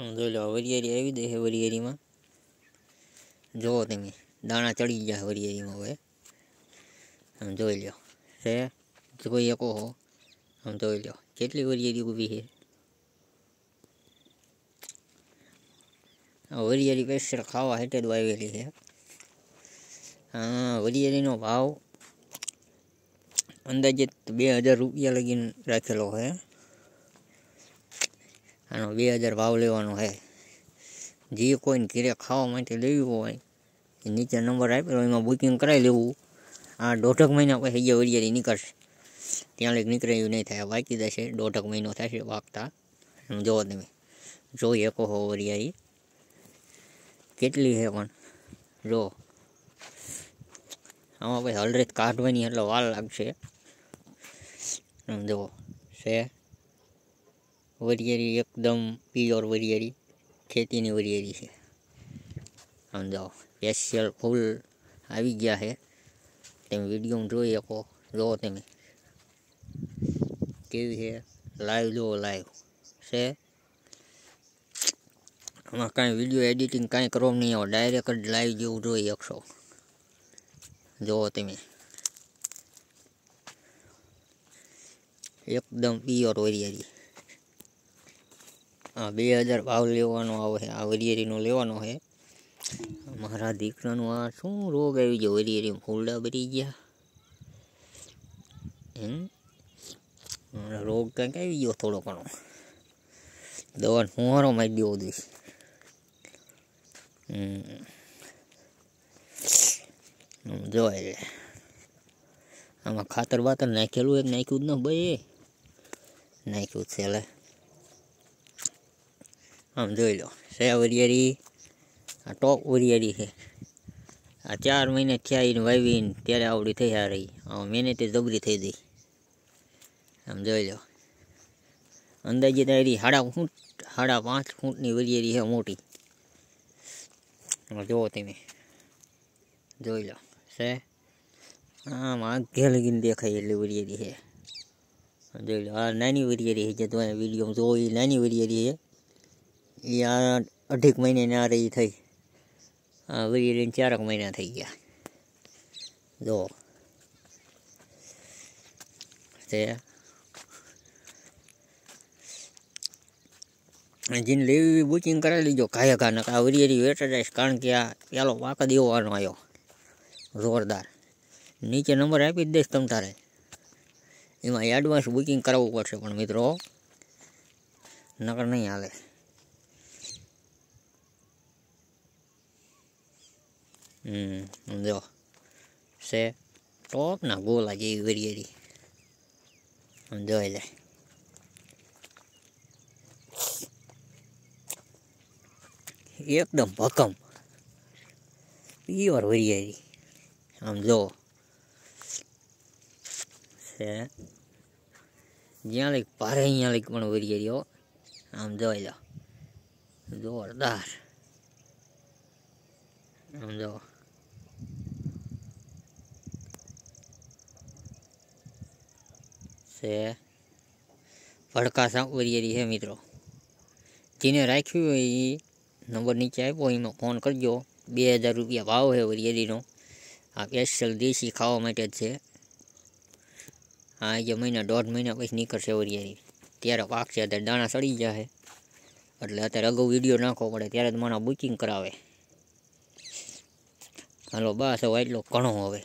हम જોઈ લો વરિયારી આવી દે છે વરિયારી માં જોવો તમે દાણા ચડી ગયા વરિયારી માં હવે આમ જોઈ લો છે જો એકો હો આમ જોઈ લો કેટલી વરિયારી ઊભી છે આ વરિયારી ફેશલ ખાવા હેટે દો આવેલી છે આ વરિયારી નો ભાવ અંદાજે 2000 રૂપિયા લગીન રાખેલો છે આનો બે હજાર ભાવ લેવાનો છે જે કોઈને ઘેરે ખાવા માટે લેવી હોય એ નીચે નંબર આપેલો એમાં બુકિંગ કરાવી લેવું આ દોઢક મહિના પછી જે વરિયાળી નીકળશે ત્યાં લઈ નીકળ્યું નહીં થાય વાંકી દેશે દોઢક મહિનો થશે વાગતા જોવો તમે જોઈ શકો હો વરિયાળી કેટલી છે પણ જો આમાં પછી હલરેત કાઢવાની એટલે વાર લાગશે જો છે વરિયેરી એકદમ પ્યોર વરિયેરી ખેતીની વરિયેરી છે આમ જાઓ સ્પેશિયલ ફૂલ આવી ગયા છે તમે વિડીયો જોઈ શકો જુઓ તમે કેવી છે લાઈવ જુઓ લાઈવ છે આમાં કાંઈ વિડીયો એડિટિંગ કાંઈ કરવાનું નહીં આવે ડાયરેક્ટ જ લાઈવ જેવું જોઈ શકશો જુઓ તમે એકદમ પ્યોર વરિયારી હા બે હજાર ભાવ લેવાનો આવે આ વરિયેરીનો લેવાનો છે મારા દીકરાનો આ શું રોગ આવી ગયો વરિયેરી ફૂલડા ભરી ગયા હમ રોગ કંઈક આવી ગયો થોડો ઘણો દવા ફુવારો મારી દેવો દઈશ જોવાય આમાં ખાતર બાતર નાખેલું એક નાખ્યું જ ન ભાઈ નાખ્યું છે એટલે આમ જોઈ લો છે વરિયાળી આ ટોપ વરિયાળી છે આ ચાર મહિને થયા એને વાવીને ત્યારે આવડી થઈ આ રહી આમ મહેનતે જબરી થઈ ગઈ આમ જોઈ લો અંદાજે તારી સાડા ફૂટ સાડા પાંચ ફૂટની વરિયેરી છે મોટી જુઓ તમે જોઈ લો છે આમ આગે લગીને દેખાય એટલી વરિયેરી છે જોઈ લો આ નાની વરિયાળી છે જે તમે વિડીયો જોઈ નાની વરિયેરી છે या अधिक महिना न रही थई आ वरीरी 4 महिना થઈ ગયા જો તે один લેવી બુકિંગ કર લીજો કાયા કા નક આ વરીરી વેટેજ કારણ કે આ પેલો વાકા દેવોનો આવ્યો जोरदार નીચે નંબર આપી દેસ તમ તારે એમાં એડવાન્સ બુકિંગ કરાવવું પડશે પણ મિત્રો નકર નહીં હાલે હમ જો છે ટોપના ગોલા જેવી ગળિયેરી જોઈ જાય એકદમ ભકમ પ્યોર વરિયારી આમ જો છે જ્યાં લઈક પારે અહીંયા લઈક પણ વરિયારી હો આમ જોઈ લો જોરદાર આમ જો ફે ફડકા સા ઓરીયરી છે મિત્રો જીને રાખ્યું એ નંબર નીચે આપ્યો એમાં ફોન કરજો 2000 રૂપિયા ભાવ છે ઓરીયરીનો આ કે જલ્દી શી ખાવ માટે છે આ જો મહિના ડોટ મહિના પછી નિકળશે ઓરીયરી ત્યારે પાક છે દાણા સડી જાય છે એટલે અત્યારે અગવ વિડિયો નાખો પડે ત્યારે જ મને બુકિંગ કરાવે હાલો બસ આટલો ઘણો હવે